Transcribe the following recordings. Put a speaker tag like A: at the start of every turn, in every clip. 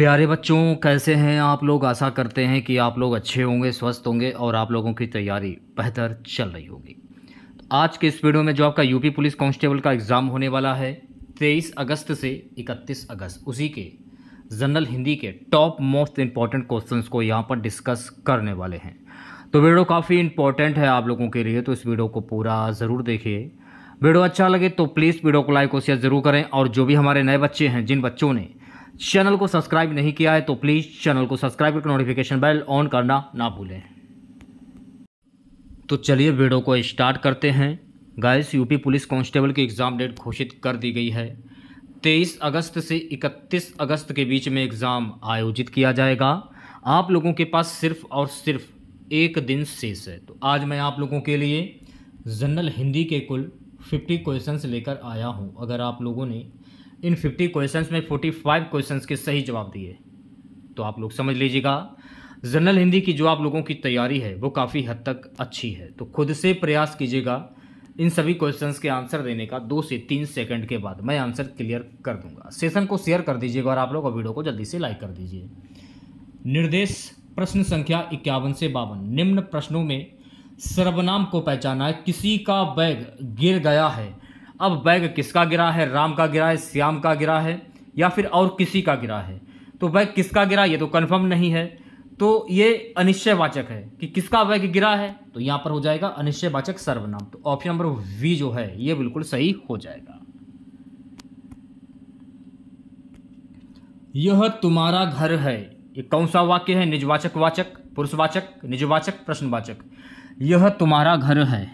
A: प्यारे बच्चों कैसे हैं आप लोग आशा करते हैं कि आप लोग अच्छे होंगे स्वस्थ होंगे और आप लोगों की तैयारी बेहतर चल रही होगी तो आज के इस वीडियो में जो आपका यूपी पुलिस कांस्टेबल का एग्ज़ाम होने वाला है तेईस अगस्त से इकतीस अगस्त उसी के जनरल हिंदी के टॉप मोस्ट इम्पॉर्टेंट क्वेश्चंस को यहाँ पर डिस्कस करने वाले हैं तो वीडियो काफ़ी इंपॉर्टेंट है आप लोगों के लिए तो इस वीडियो को पूरा ज़रूर देखिए वीडियो अच्छा लगे तो प्लीज़ वीडियो को लाइक और शेयर ज़रूर करें और जो भी हमारे नए बच्चे हैं जिन बच्चों ने चैनल को सब्सक्राइब नहीं किया है तो प्लीज़ चैनल को सब्सक्राइब करके नोटिफिकेशन बेल ऑन करना ना भूलें तो चलिए वीडियो को स्टार्ट करते हैं गाइस यूपी पुलिस कांस्टेबल की एग्ज़ाम डेट घोषित कर दी गई है 23 अगस्त से 31 अगस्त के बीच में एग्ज़ाम आयोजित किया जाएगा आप लोगों के पास सिर्फ और सिर्फ एक दिन शेष है तो आज मैं आप लोगों के लिए जनरल हिंदी के कुल फिफ्टी क्वेश्चन लेकर आया हूँ अगर आप लोगों ने इन 50 क्वेश्चंस में 45 क्वेश्चंस के सही जवाब दिए तो आप लोग समझ लीजिएगा जनरल हिंदी की जो आप लोगों की तैयारी है वो काफ़ी हद तक अच्छी है तो खुद से प्रयास कीजिएगा इन सभी क्वेश्चंस के आंसर देने का दो से तीन सेकंड के बाद मैं आंसर क्लियर कर दूंगा सेशन को शेयर कर दीजिएगा और आप लोग वीडियो को जल्दी से लाइक कर दीजिए निर्देश प्रश्न संख्या इक्यावन से बावन निम्न प्रश्नों में सर्वनाम को पहचाना है किसी का बैग गिर गया है अब बैग किसका गिरा है राम का गिरा है श्याम का गिरा है या फिर और किसी का गिरा है तो बैग किसका गिरा ये तो कन्फर्म नहीं है तो ये अनिश्चयवाचक है कि किसका बैग गिरा है तो यहाँ पर हो जाएगा अनिश्चयवाचक सर्वनाम तो ऑप्शन नंबर वी जो है ये बिल्कुल सही हो जाएगा यह तुम्हारा घर है ये कौन सा वाक्य है निजवाचक वाचक पुरुषवाचक निजवाचक प्रश्नवाचक यह तुम्हारा घर है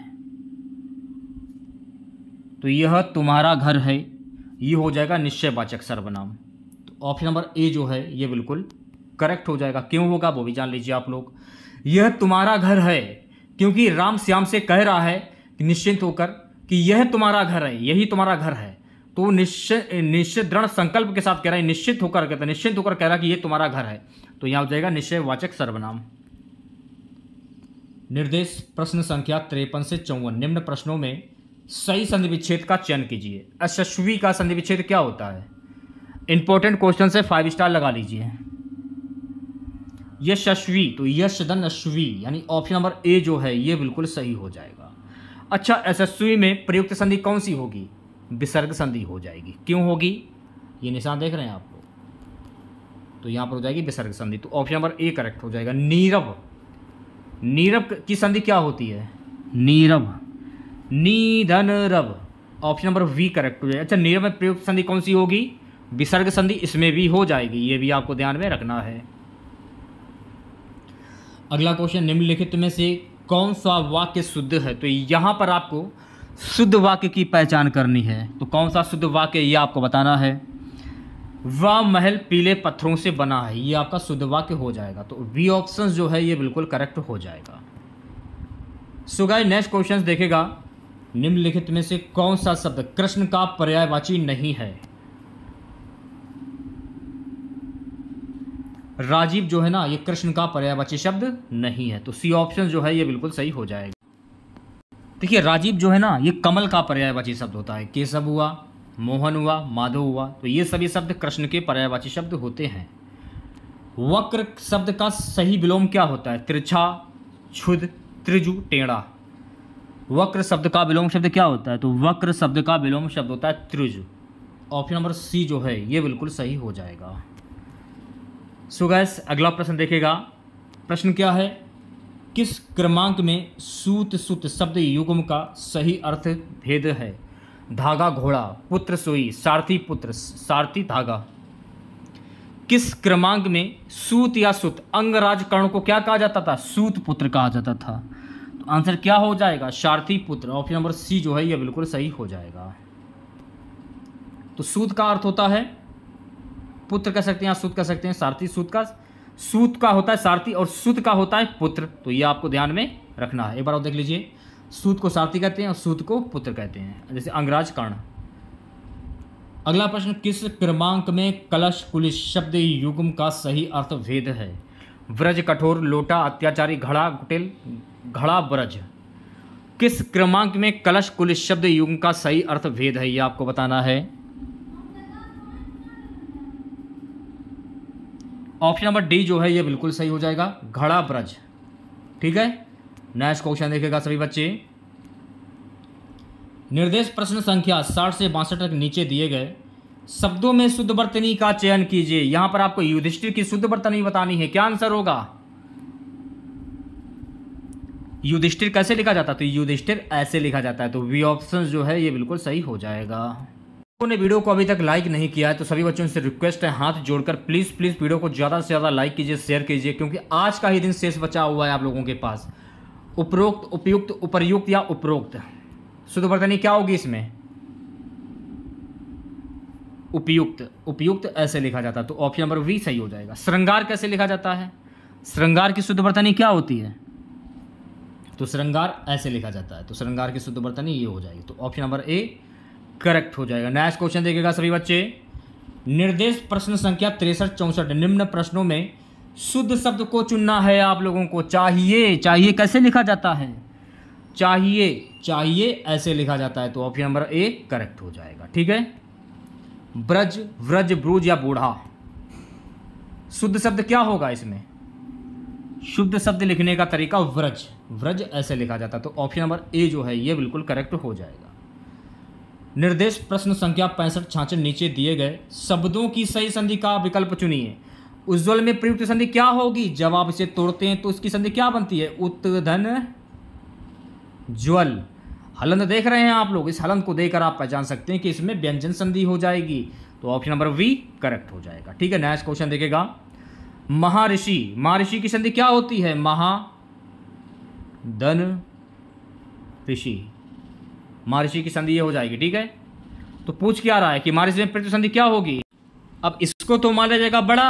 A: तो यह तुम्हारा घर है ये हो जाएगा निश्चयवाचक सर्वनाम तो ऑप्शन नंबर ए जो है ये बिल्कुल करेक्ट हो जाएगा क्यों होगा वो भी जान लीजिए आप लोग यह तुम्हारा घर है क्योंकि राम श्याम से कह रहा है कि निश्चिंत होकर कि यह तुम्हारा घर है यही तुम्हारा घर है तो निश्चय निश्चित दृढ़ संकल्प के साथ कह रहा है निश्चित होकर कहता है निश्चिंत होकर कह रहा है कि यह तुम्हारा घर है तो यहां हो जाएगा निश्चयवाचक सर्वनाम निर्देश प्रश्न संख्या तिरपन से चौवन निम्न प्रश्नों में सही संधि विच्छेद का चयन कीजिए अशस्वी का संधि विच्छेद क्या होता है इंपॉर्टेंट क्वेश्चन से फाइव स्टार लगा लीजिए यशस्वी तो तो धन अश्वी यानी ऑप्शन नंबर ए जो है ये बिल्कुल सही हो जाएगा अच्छा यशस्वी e में प्रयुक्त संधि कौन सी होगी विसर्ग संधि हो जाएगी क्यों होगी ये निशान देख रहे हैं आप लोग तो यहाँ पर हो जाएगी विसर्ग संधि तो ऑप्शन नंबर ए करेक्ट हो जाएगा नीरव नीरव की संधि क्या होती है नीरव निधन रव ऑप्शन नंबर वी करेक्ट हो जाए अच्छा नीरव में प्रयुक्त संधि कौन सी होगी विसर्ग संधि इसमें भी हो जाएगी ये भी आपको ध्यान में रखना है अगला क्वेश्चन निम्नलिखित में से कौन सा वाक्य शुद्ध है तो यहां पर आपको शुद्ध वाक्य की पहचान करनी है तो कौन सा शुद्ध वाक्य ये आपको बताना है वह महल पीले पत्थरों से बना है ये आपका शुद्ध वाक्य हो जाएगा तो बी ऑप्शन जो है ये बिल्कुल करेक्ट हो जाएगा सुगा नेक्स्ट क्वेश्चन देखेगा निम्नलिखित में से कौन सा शब्द कृष्ण का पर्यायवाची नहीं है राजीव जो है ना ये कृष्ण का पर्यायवाची शब्द नहीं है तो सी ऑप्शन जो है ये बिल्कुल सही हो जाएगा देखिए राजीव जो है ना ये कमल का पर्यायवाची शब्द होता है केशव हुआ मोहन हुआ माधव हुआ तो ये सभी शब्द कृष्ण के पर्यायवाची शब्द होते हैं वक्र शब्द का सही विलोम क्या होता है त्रिछा क्षुद त्रिजु टेढ़ा वक्र शब्द का विलोम शब्द क्या होता है तो वक्र शब्द का विलोम शब्द होता है त्रिज ऑप्शन नंबर सी जो है ये बिल्कुल सही हो जाएगा सो गैस अगला प्रश्न देखेगा प्रश्न क्या है किस क्रमांक में सूत सूत शब्द युगम का सही अर्थ भेद है धागा घोड़ा पुत्र सोई सारथी पुत्र सारथी धागा किस क्रमांक में सूत या सुत अंगराज कर्ण को क्या कहा जाता था सूत पुत्र कहा जाता था आंसर क्या हो जाएगा शार्थी पुत्र ऑप्शन नंबर सी जो है ये बिल्कुल सही हो जाएगा तो सूत का अर्थ होता है पुत्र कह सकते हैं सूत कह सकते हैं सारथी सूत का सूत का होता है सारथी और सूत का होता है पुत्र तो ये आपको ध्यान में रखना है एक बार आप देख लीजिए सूत को सारथी कहते हैं और सूत को पुत्र कहते हैं जैसे अंगराज कर्ण अगला प्रश्न किस क्रमांक में कलश कुलिश शब्द युगम का सही अर्थ भेद है व्रज कठोर लोटा अत्याचारी घड़ा गुटेल घड़ा ब्रज किस क्रमांक में कलश कुल शब्द युग का सही अर्थ भेद है यह आपको बताना है ऑप्शन नंबर डी जो है यह बिल्कुल सही हो जाएगा घड़ा ब्रज ठीक है नेक्स्ट क्वेश्चन देखेगा सभी बच्चे निर्देश प्रश्न संख्या साठ से बासठ तक नीचे दिए गए शब्दों में शुद्ध बर्तनी का चयन कीजिए यहां पर आपको युधिष्ठिर की शुद्ध बर्तनी बतानी है क्या आंसर होगा युधिष्ठिर कैसे लिखा जाता है तो युधिष्ठिर ऐसे लिखा जाता है तो वी ऑप्शन जो है ये बिल्कुल सही हो जाएगा लोगों ने वीडियो को अभी तक लाइक नहीं किया है तो सभी बच्चों से रिक्वेस्ट है हाथ जोड़कर प्लीज़ प्लीज़ वीडियो को ज़्यादा से ज़्यादा लाइक कीजिए शेयर कीजिए क्योंकि आज का ही दिन शेष बचा हुआ है आप लोगों के पास उपरोक्त उपयुक्त उपरयुक्त या उपरोक्त शुद्ध बर्तनी क्या होगी इसमें उपयुक्त उपयुक्त ऐसे लिखा जाता है तो ऑप्शन नंबर वी सही हो जाएगा श्रृंगार कैसे लिखा जाता है श्रृंगार की शुद्ध बर्तनी क्या होती है तो श्रृंगार ऐसे लिखा जाता है तो श्रृंगार की शुद्ध बर्तनी ये हो जाएगी तो ऑप्शन नंबर ए करेक्ट हो जाएगा नेक्स्ट क्वेश्चन देखेगा सभी बच्चे निर्देश प्रश्न संख्या तिरसठ चौंसठ निम्न प्रश्नों में शुद्ध शब्द को चुनना है आप लोगों को चाहिए चाहिए कैसे लिखा जाता है चाहिए चाहिए ऐसे लिखा जाता है तो ऑप्शन नंबर ए करेक्ट हो जाएगा ठीक है ब्रज व्रज ब्रूज या बूढ़ा शुद्ध शब्द क्या होगा इसमें शुद्ध शब्द लिखने का तरीका व्रज व्रज ऐसे लिखा जाता तो ऑप्शन नंबर ए जो है ये बिल्कुल करेक्ट हो जाएगा निर्देश प्रश्न संख्या पैंसठ छाछ नीचे दिए गए शब्दों की सही संधि का विकल्प चुनिए उज्ज्वल में प्रयुक्त संधि क्या होगी जब आप इसे तोड़ते हैं तो इसकी संधि क्या बनती है उत्तन ज्वल हलंद देख रहे हैं आप लोग इस हलंद को देखकर आप पहचान सकते हैं कि इसमें व्यंजन संधि हो जाएगी तो ऑप्शन नंबर वी करेक्ट हो जाएगा ठीक है नेक्स्ट क्वेश्चन देखेगा महारिषि महारिषि की संधि क्या होती है महा धन ऋषि महारिषि की संधि ये हो जाएगी ठीक है तो पूछ क्या रहा है कि महारिषि में प्रति संधि क्या होगी अब इसको तो मान लिया जाएगा बड़ा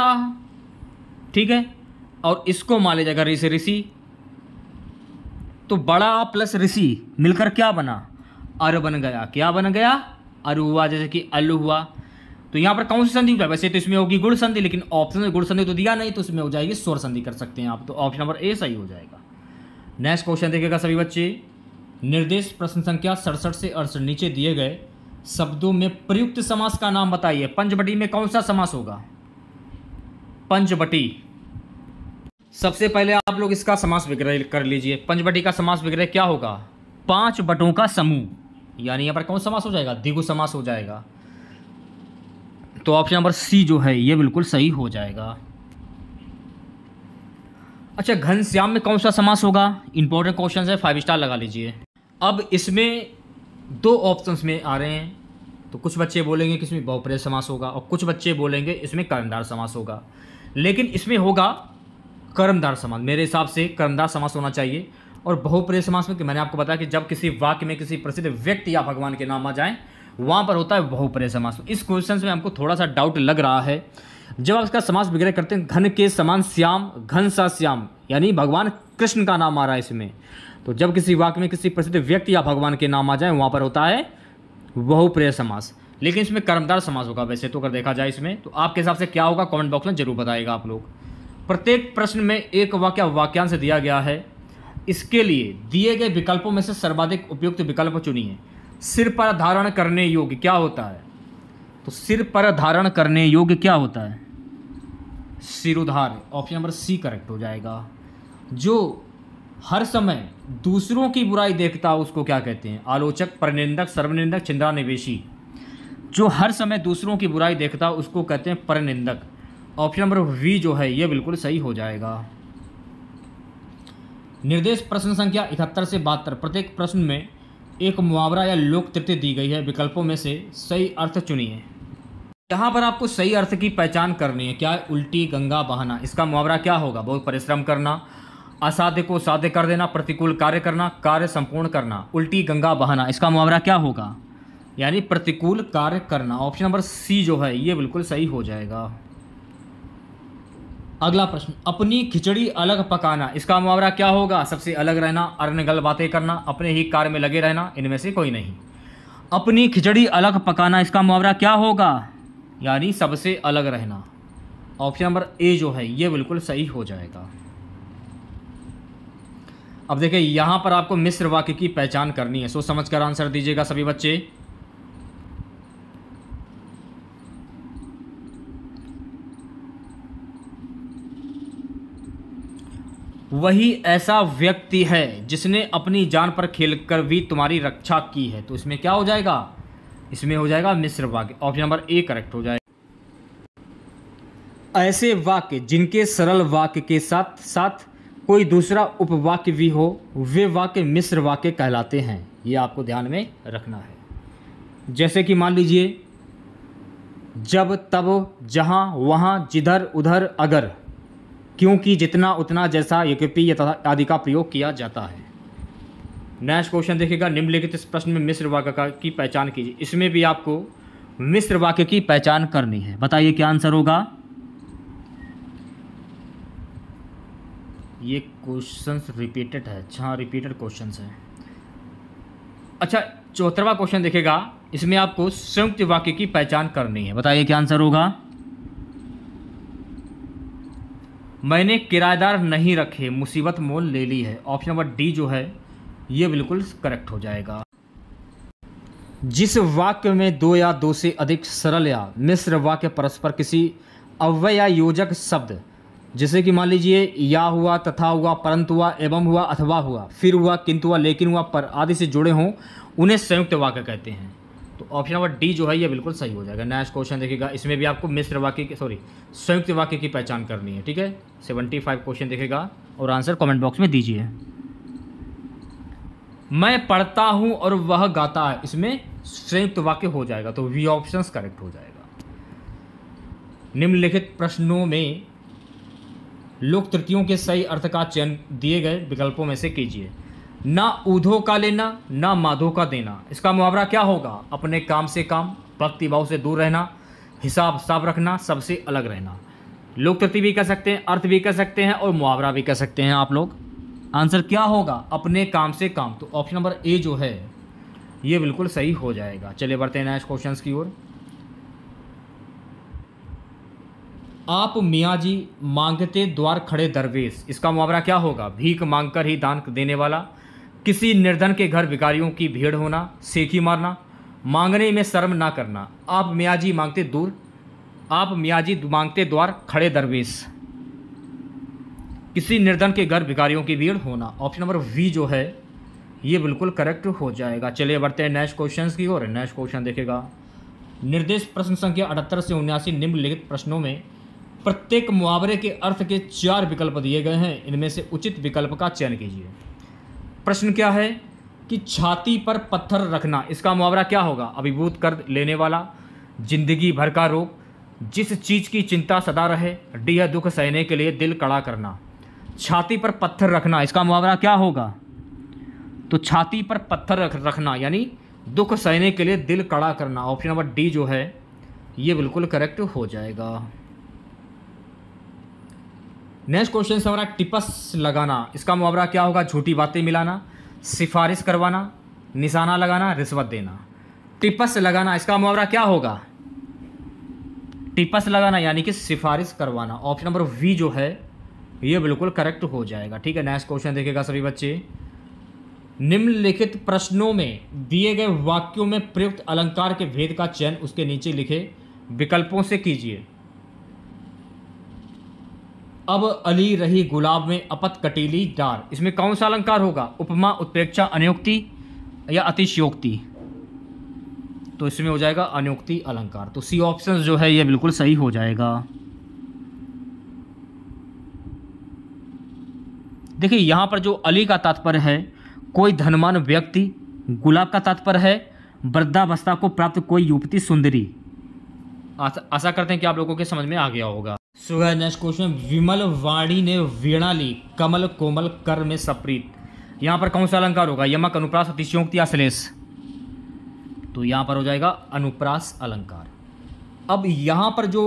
A: ठीक है और इसको मान लिया जाएगा ऋषि ऋषि तो बड़ा आ प्लस ऋषि मिलकर क्या बना अर बन गया क्या बन गया अर हुआ जैसे कि अल हुआ तो यहाँ पर कौन सी संधि हुआ तो वैसे तो इसमें होगी गुड़ संधि लेकिन ऑप्शन में गुड़ संधि तो दिया नहीं तो इसमें हो जाएगी स्वर संधि कर सकते हैं आप तो ऑप्शन नंबर ए सही हो जाएगा नेक्स्ट क्वेश्चन देखेगा सभी बच्चे निर्देश प्रश्न संख्या सड़सठ से अड़सठ नीचे दिए गए शब्दों में प्रयुक्त समास का नाम बताइए पंचबटी में कौन सा समास होगा पंचबटी सबसे पहले आप लोग इसका समास विग्रह कर लीजिए पंचवटी का समास विग्रह क्या होगा पांच बटों का समूह यानी यहाँ पर कौन समास हो जाएगा दिगु समास हो जाएगा तो ऑप्शन नंबर सी जो है ये बिल्कुल सही हो जाएगा अच्छा घनश्याम में कौन सा समास होगा इंपॉर्टेंट क्वेश्चन है फाइव स्टार लगा लीजिए अब इसमें दो ऑप्शंस में आ रहे हैं तो कुछ बच्चे बोलेंगे कि इसमें बहुप्रेय समास होगा और कुछ बच्चे बोलेंगे इसमें कर्णधार समास होगा लेकिन इसमें होगा कर्मदार समास मेरे हिसाब से कर्मदार समास होना चाहिए और बहुप्रिय समास में कि मैंने आपको बताया कि जब किसी वाक्य में किसी प्रसिद्ध व्यक्ति या भगवान के नाम आ जाए वहाँ पर होता है बहुप्रिय समास तो इस क्वेश्चन में हमको थोड़ा सा डाउट लग रहा है जब आप इसका समास विग्रह करते हैं घन के समान श्याम घन सा श्याम यानी भगवान कृष्ण का नाम आ रहा है इसमें तो जब किसी वाक्य में किसी प्रसिद्ध व्यक्ति या भगवान के नाम आ जाए वहाँ पर होता है बहुप्रिय समास लेकिन इसमें कर्मदार समास होगा वैसे तो अगर देखा जाए इसमें तो आपके हिसाब से क्या होगा कमेंट बॉक्स में जरूर बताएगा आप लोग प्रत्येक प्रश्न में एक वाक्य वाक्यांश दिया गया है इसके लिए दिए गए विकल्पों में से सर्वाधिक उपयुक्त विकल्प चुनिए सिर पर धारण करने योग्य क्या होता है तो सिर पर धारण करने योग्य क्या होता है सिरोधार ऑप्शन नंबर सी करेक्ट हो जाएगा जो हर समय दूसरों की बुराई देखता है उसको क्या कहते हैं आलोचक परनिंदक सर्वनिंदक निवेशी जो हर समय दूसरों की बुराई देखता उसको कहते हैं परनिंदक ऑप्शन नंबर वी जो है ये बिल्कुल सही हो जाएगा निर्देश प्रश्न संख्या इकहत्तर से बहत्तर प्रत्येक प्रश्न में एक मुआवरा या लोक तृप्ति दी गई है विकल्पों में से सही अर्थ चुनिए यहाँ पर आपको सही अर्थ की पहचान करनी है क्या है? उल्टी गंगा बहाना इसका मुआवरा क्या होगा बहुत परिश्रम करना असाध्य को साध्य कर देना प्रतिकूल कार्य करना कार्य संपूर्ण करना उल्टी गंगा बहाना इसका मुआवरा क्या होगा यानी प्रतिकूल कार्य करना ऑप्शन नंबर सी जो है ये बिल्कुल सही हो जाएगा अगला प्रश्न अपनी खिचड़ी अलग पकाना इसका मुआवरा क्या होगा सबसे अलग रहना अरनगल बातें करना अपने ही कार्य में लगे रहना इनमें से कोई नहीं अपनी खिचड़ी अलग पकाना इसका मुआवरा क्या होगा यानी सबसे अलग रहना ऑप्शन नंबर ए जो है ये बिल्कुल सही हो जाएगा अब देखिए यहाँ पर आपको मिस्र वाक्य की पहचान करनी है सोच समझ कर आंसर दीजिएगा सभी बच्चे वही ऐसा व्यक्ति है जिसने अपनी जान पर खेलकर भी तुम्हारी रक्षा की है तो इसमें क्या हो जाएगा इसमें हो जाएगा मिश्र वाक्य ऑप्शन नंबर ए करेक्ट हो जाएगा ऐसे वाक्य जिनके सरल वाक्य के साथ साथ कोई दूसरा उपवाक्य भी हो वे वाक्य मिश्र वाक्य कहलाते हैं ये आपको ध्यान में रखना है जैसे कि मान लीजिए जब तब जहाँ वहाँ जिधर उधर अगर क्योंकि जितना उतना जैसा यकपी आदि का प्रयोग किया जाता है नेक्स्ट क्वेश्चन देखिएगा निम्नलिखित इस प्रश्न में मिश्र वाक्य की पहचान कीजिए इसमें भी आपको मिश्र वाक्य की पहचान करनी है बताइए क्या आंसर होगा ये क्वेश्चंस रिपीटेड है अच्छा रिपीटेड क्वेश्चंस है अच्छा चौथावा क्वेश्चन देखेगा इसमें आपको संयुक्त वाक्य की पहचान करनी है बताइए क्या आंसर होगा मैंने किराएदार नहीं रखे मुसीबत मोल ले ली है ऑप्शन नंबर डी जो है ये बिल्कुल करेक्ट हो जाएगा जिस वाक्य में दो या दो से अधिक सरल या मिश्र वाक्य परस्पर किसी अव्यय या योजक शब्द जैसे कि मान लीजिए या हुआ तथा हुआ परंतु हुआ एवं हुआ अथवा हुआ फिर हुआ किंतु हुआ लेकिन हुआ पर आदि से जुड़े हों उन्हें संयुक्त वाक्य कहते हैं तो ऑप्शन नंबर डी जो है ये बिल्कुल सही हो जाएगा नेक्स्ट क्वेश्चन देखिएगा इसमें भी आपको मिश्र वाक्य की सॉरी संयुक्त वाक्य की पहचान करनी है ठीक है सेवेंटी फाइव क्वेश्चन देखेगा और आंसर कमेंट बॉक्स में दीजिए मैं पढ़ता हूँ और वह गाता है इसमें संयुक्त वाक्य हो जाएगा तो वी ऑप्शन करेक्ट हो जाएगा निम्नलिखित प्रश्नों में लोक तृतीयों के सही अर्थ का चयन दिए गए विकल्पों में से कीजिए ना ऊधो का लेना ना माधो का देना इसका मुहावरा क्या होगा अपने काम से काम भक्ति भाव से दूर रहना हिसाब साफ रखना सबसे अलग रहना लोक लोकतृति भी कह सकते हैं अर्थ भी कह सकते हैं और मुहावरा भी कह सकते हैं आप लोग आंसर क्या होगा अपने काम से काम तो ऑप्शन नंबर ए जो है ये बिल्कुल सही हो जाएगा चलिए बढ़ते हैं नेक्स्ट क्वेश्चन की ओर आप मियाँ जी मांगते द्वार खड़े दरवेश इसका मुहावरा क्या होगा भीख मांगकर ही दान देने वाला किसी निर्धन के घर भिकारियों की भीड़ होना सेखी मारना मांगने में शर्म ना करना आप मियाजी मांगते दूर आप मियाजी मांगते द्वार खड़े दरवेश किसी निर्धन के घर भिकारियों की भीड़ होना ऑप्शन नंबर वी जो है ये बिल्कुल करेक्ट हो जाएगा चलिए बढ़ते हैं नेक्स्ट क्वेश्चन की ओर नेक्स्ट क्वेश्चन देखेगा निर्देश प्रश्न संख्या अठहत्तर से उन्यासी निम्नलिखित प्रश्नों में प्रत्येक मुहावरे के अर्थ के चार विकल्प दिए गए हैं इनमें से उचित विकल्प का चयन कीजिए प्रश्न क्या है कि छाती पर पत्थर रखना इसका मुआवरा क्या होगा अभिभूत कर लेने वाला जिंदगी भर का रोग जिस चीज़ की चिंता सदा रहे डीह दुख सहने के लिए दिल कड़ा करना छाती पर पत्थर रखना इसका मुआवरा क्या होगा तो छाती पर पत्थर रख रखना यानी दुख सहने के लिए दिल कड़ा करना ऑप्शन नंबर डी जो है ये बिल्कुल करेक्ट हो जाएगा नेक्स्ट क्वेश्चन से हमारा टिपस लगाना इसका मुहावरा क्या होगा झूठी बातें मिलाना सिफारिश करवाना निशाना लगाना रिश्वत देना टिपस लगाना इसका मुहावरा क्या होगा टिपस लगाना यानी कि सिफारिश करवाना ऑप्शन नंबर वी जो है ये बिल्कुल करेक्ट हो जाएगा ठीक है नेक्स्ट क्वेश्चन देखेगा सभी बच्चे निम्नलिखित प्रश्नों में दिए गए वाक्यों में प्रयुक्त अलंकार के भेद का चयन उसके नीचे लिखे विकल्पों से कीजिए अब अली रही गुलाब में अपत कटीली डार इसमें कौन सा अलंकार होगा उपमा उत्प्रेक्षा अनियोक्ति या अतिशयोक्ति तो इसमें हो जाएगा अनियोक्ति अलंकार तो सी ऑप्शन जो है ये बिल्कुल सही हो जाएगा देखिए यहाँ पर जो अली का तात्पर्य है कोई धनमान व्यक्ति गुलाब का तात्पर्य है वृद्धावस्था को प्राप्त कोई युवती सुंदरी आशा करते हैं कि आप लोगों के समझ में आ गया होगा सुबह नेक्स्ट क्वेश्चन विमल वाणी ने वीणा ली कमल कोमल कर में सप्रीत यहां पर कौन सा अलंकार होगा यमक अनुप्रास अतिशयोक्ति या श्लेष तो यहां पर हो जाएगा अनुप्रास अलंकार अब यहां पर जो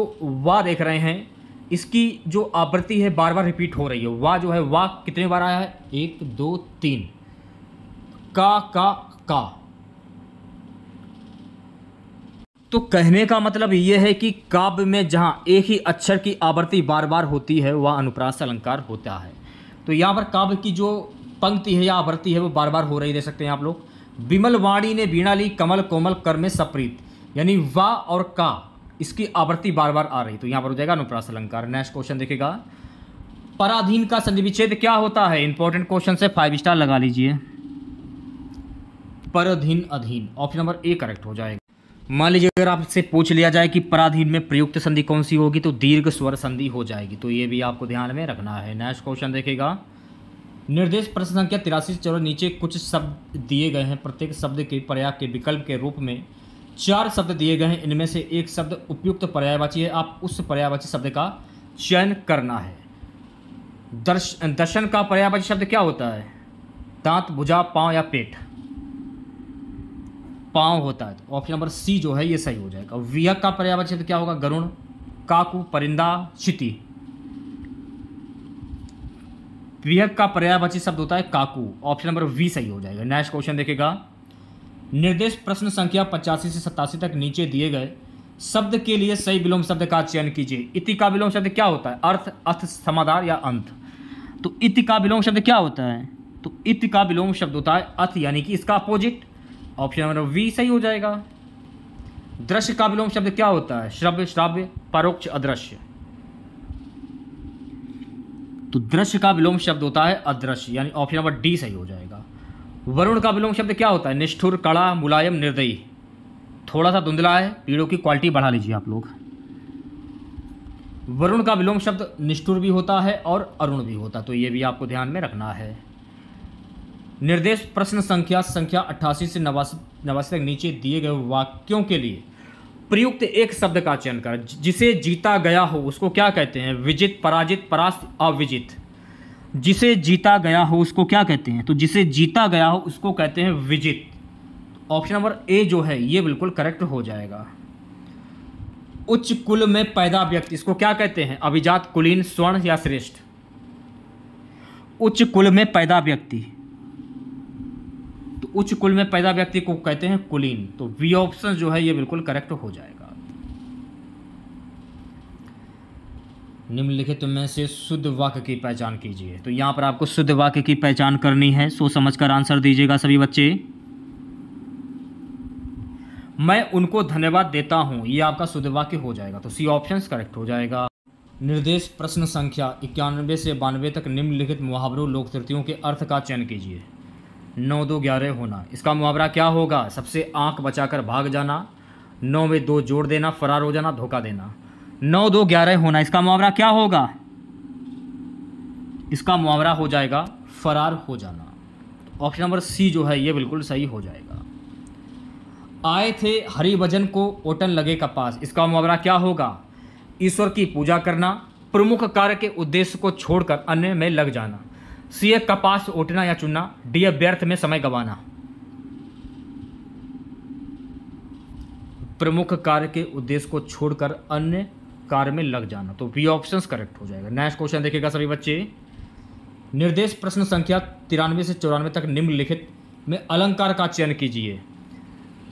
A: वा देख रहे हैं इसकी जो आवृत्ति है बार बार रिपीट हो रही है वा जो है वा कितने बार आया है एक दो तीन का का का तो कहने का मतलब ये है कि काव्य में जहाँ एक ही अक्षर की आवृत्ति बार बार होती है वह अनुप्रास अलंकार होता है तो यहाँ पर काव्य की जो पंक्ति है या आवृत्ति है वो बार बार हो रही दे सकते हैं आप लोग विमल वाणी ने बीणा ली कमल कोमल कर में सप्रीत यानी वा और का इसकी आवृत्ति बार बार आ रही तो यहाँ पर हो जाएगा अनुप्रास अलंकार नेक्स्ट क्वेश्चन देखेगा पराधीन का संधि विच्छेद क्या होता है इंपॉर्टेंट क्वेश्चन से फाइव स्टार लगा लीजिए पराधीन अधीन ऑप्शन नंबर ए करेक्ट हो जाएगा मान लीजिए अगर आपसे पूछ लिया जाए कि पराधीन में प्रयुक्त संधि कौन सी होगी तो दीर्घ स्वर संधि हो जाएगी तो ये भी आपको ध्यान में रखना है नेक्स्ट क्वेश्चन देखेगा निर्देश प्रश्न संख्या तिरासी चलो नीचे कुछ शब्द दिए गए हैं प्रत्येक शब्द के पर्याय के विकल्प के रूप में चार शब्द दिए गए हैं इनमें से एक शब्द उपयुक्त पर्यायवाची है आप उस पर्यायवाची शब्द का चयन करना है दर्श दर्शन का पर्यायवाची शब्द क्या होता है दांत भुजा पाँव या पेट पांव होता है तो ऑप्शन नंबर सी जो है ये सही हो जाएगा विहक का पर्यावरण क्षेत्र क्या होगा गरुण काकू परिंदा क्षिति विहक का पर्यावरण शब्द होता है काकू ऑप्शन नंबर वी सही हो जाएगा नेक्स्ट क्वेश्चन देखेगा निर्देश प्रश्न संख्या पचासी से सतासी तक नीचे दिए गए शब्द के लिए सही विलोम शब्द का चयन कीजिए इति का विलोम शब्द क्या होता है अर्थ अर्थ समाधान या अंत तो इति का विलोम शब्द क्या होता है तो इति का विलोम शब्द होता है अर्थ यानी कि इसका अपोजिट ऑप्शन नंबर वी सही हो जाएगा दृश्य का विलोम शब्द क्या होता है श्रव्य श्राव्य परोक्ष अदृश्य तो दृश्य का विलोम शब्द होता है अदृश्य यानी ऑप्शन नंबर डी सही हो जाएगा वरुण का विलोम शब्द क्या होता है निष्ठुर कड़ा मुलायम निर्दयी थोड़ा सा धुंधला है पीड़ों की क्वालिटी बढ़ा लीजिए आप लोग वरुण का विलोम शब्द निष्ठुर भी होता है और अरुण भी होता है तो ये भी आपको ध्यान में रखना है निर्देश प्रश्न संख्या संख्या अट्ठासी से नवासी नवासी तक नीचे दिए गए वाक्यों के लिए प्रयुक्त एक शब्द का चयन कर जिसे जीता गया हो उसको क्या कहते हैं विजित पराजित परास्त अविजित जिसे जीता गया हो उसको क्या कहते हैं तो जिसे जीता गया हो उसको कहते हैं विजित ऑप्शन नंबर ए जो है ये बिल्कुल करेक्ट हो जाएगा उच्च कुल में पैदा व्यक्ति इसको क्या कहते हैं अभिजात कुलीन स्वर्ण या श्रेष्ठ उच्च कुल में पैदा व्यक्ति उच्च कुल में पैदा व्यक्ति को कहते हैं कुलीन तो वी ऑप्शन जो है ये बिल्कुल करेक्ट हो जाएगा निम्नलिखित में से शुद्ध वाक्य की पहचान कीजिए तो यहां पर आपको शुद्ध वाक्य की पहचान करनी है सोच समझ कर आंसर दीजिएगा सभी बच्चे मैं उनको धन्यवाद देता हूं ये आपका शुद्ध वाक्य हो जाएगा तो सी ऑप्शन करेक्ट हो जाएगा निर्देश प्रश्न संख्या इक्यानवे से बानवे तक निम्नलिखित मुहावरों लोकतृतियों के अर्थ का चयन कीजिए नौ दो ग्यारह होना इसका मुहावरा क्या होगा सबसे आंख बचाकर भाग जाना नौ में दो जोड़ देना फरार हो जाना धोखा देना नौ दो ग्यारह होना इसका मुहावरा क्या होगा इसका मुहावरा हो जाएगा फरार हो जाना ऑप्शन नंबर सी जो है ये बिल्कुल सही हो जाएगा आए थे हरिभजन को ओटन लगे का पास इसका मुहावरा क्या होगा ईश्वर की पूजा करना प्रमुख कार्य के उद्देश्य को छोड़कर अन्य में लग जाना सी ए कपास ओटना या चुनना डी ए व्यर्थ में समय गंवाना प्रमुख कार्य के उद्देश्य को छोड़कर अन्य कार्य में लग जाना तो बी ऑप्शन करेक्ट हो जाएगा नेक्स्ट क्वेश्चन देखिएगा सभी बच्चे निर्देश प्रश्न संख्या तिरानवे से चौरानवे तक निम्नलिखित में अलंकार का चयन कीजिए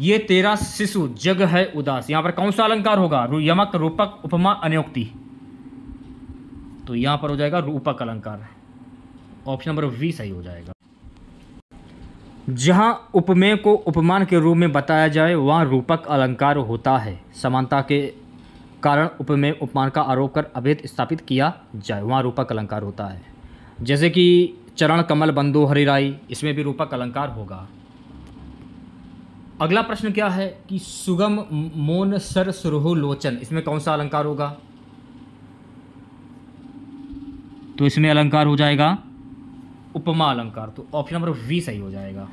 A: ये तेरा शिशु जग है उदास यहाँ पर कौन सा अलंकार होगा यमक रूपक उपमा अनयोक्ति तो यहाँ पर हो जाएगा रूपक अलंकार ऑप्शन नंबर वी सही हो जाएगा जहां उपमेय को उपमान के रूप में बताया जाए वहां रूपक अलंकार होता है समानता के कारण उपमेय उपमान का आरोप कर अभेद स्थापित किया जाए वहां रूपक अलंकार होता है जैसे कि चरण कमल बंधु हरिराई इसमें भी रूपक अलंकार होगा अगला प्रश्न क्या है कि सुगम मोन सर सुरहु लोचन इसमें कौन सा अलंकार होगा तो इसमें अलंकार हो जाएगा उपमा अलंकार तो ऑप्शन नंबर वी सही हो जाएगा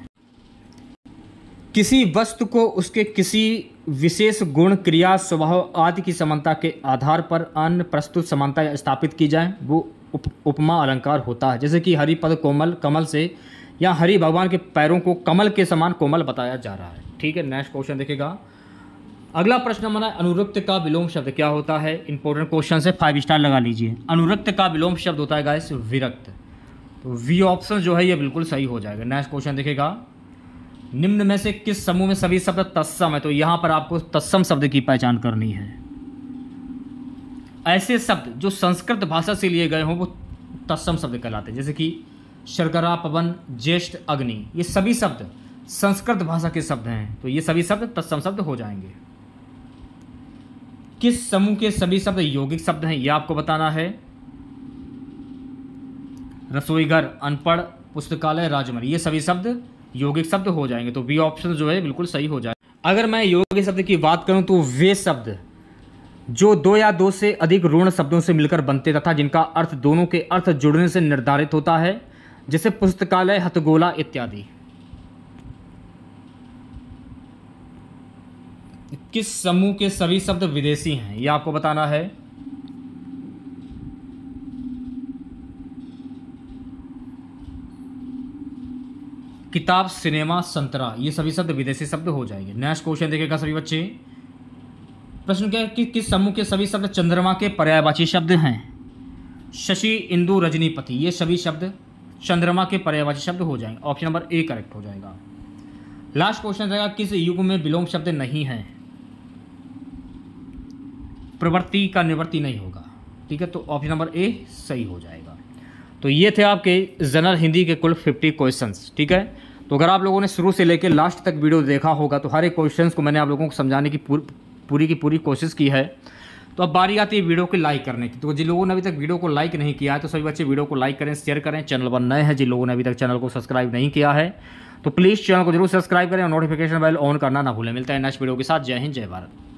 A: किसी वस्तु को उसके किसी विशेष गुण क्रिया स्वभाव आदि की समानता के आधार पर अन्य प्रस्तुत समानता स्थापित की जाए वो उप, उपमा अलंकार होता है जैसे कि हरि पद कोमल कमल से या हरि भगवान के पैरों को कमल के समान कोमल बताया जा रहा है ठीक है नेक्स्ट क्वेश्चन देखेगा अगला प्रश्न हमारा अनुरक्त का विलोम शब्द क्या होता है इंपॉर्टेंट क्वेश्चन से फाइव स्टार लगा लीजिए अनुरक्त का विलोम शब्द होता है गाय विरक्त तो वी ऑप्शन जो है ये बिल्कुल सही हो जाएगा नेक्स्ट क्वेश्चन देखेगा निम्न में से किस समूह में सभी शब्द तत्सम है तो यहाँ पर आपको तत्सम शब्द की पहचान करनी है ऐसे शब्द जो संस्कृत भाषा से लिए गए हों वो तत्सम शब्द कहलाते हैं जैसे कि शर्करा पवन ज्येष्ठ अग्नि ये सभी शब्द संस्कृत भाषा के शब्द हैं तो ये सभी शब्द तत्सम शब्द हो जाएंगे किस समूह के सभी शब्द यौगिक शब्द हैं यह आपको बताना है रसोईघर अनपढ़ पुस्तकालय राजमरी ये सभी शब्द यौगिक शब्द हो जाएंगे तो बी ऑप्शन जो है बिल्कुल सही हो जाए अगर मैं यौगिक शब्द की बात करूँ तो वे शब्द जो दो या दो से अधिक ऋण शब्दों से मिलकर बनते तथा जिनका अर्थ दोनों के अर्थ जुड़ने से निर्धारित होता है जैसे पुस्तकालय हथगोला इत्यादि किस समूह के सभी शब्द विदेशी हैं यह आपको बताना है किताब सिनेमा संतरा ये सभी शब्द विदेशी शब्द हो जाएंगे नेक्स्ट क्वेश्चन देखेगा सभी बच्चे प्रश्न क्या है कि किस समूह के सभी शब्द चंद्रमा के पर्यायवाची शब्द हैं शशि इंदु रजनीपति ये सभी शब्द चंद्रमा के पर्यायवाची शब्द हो जाएंगे ऑप्शन नंबर ए करेक्ट हो जाएगा लास्ट क्वेश्चन रहेगा किस युग में विलोम शब्द नहीं है प्रवृत्ति का निवृत्ति नहीं होगा ठीक है तो ऑप्शन नंबर ए सही हो जाएगा तो ये थे आपके जनरल हिंदी के कुल 50 क्वेश्चंस ठीक है तो अगर आप लोगों ने शुरू से लेकर लास्ट तक वीडियो देखा होगा तो हर एक क्वेश्चन को मैंने आप लोगों को समझाने की पूर, पूरी की पूरी कोशिश की है तो अब बारी आती है वीडियो को लाइक करने की तो जिन लोगों ने अभी तक वीडियो को लाइक नहीं किया है तो सभी बच्चे वीडियो को लाइक करें शेयर करें चैनल पर नए हैं जिन लोगों ने अभी तक चैनल को सब्सक्राइब नहीं किया है तो प्लीज़ चैनल को जरूर सब्सक्राइब करें और नोटिफिकेशन बेल ऑन करना ना भूलें मिलता है नेक्स्ट वीडियो के साथ जय हिंद जय भारत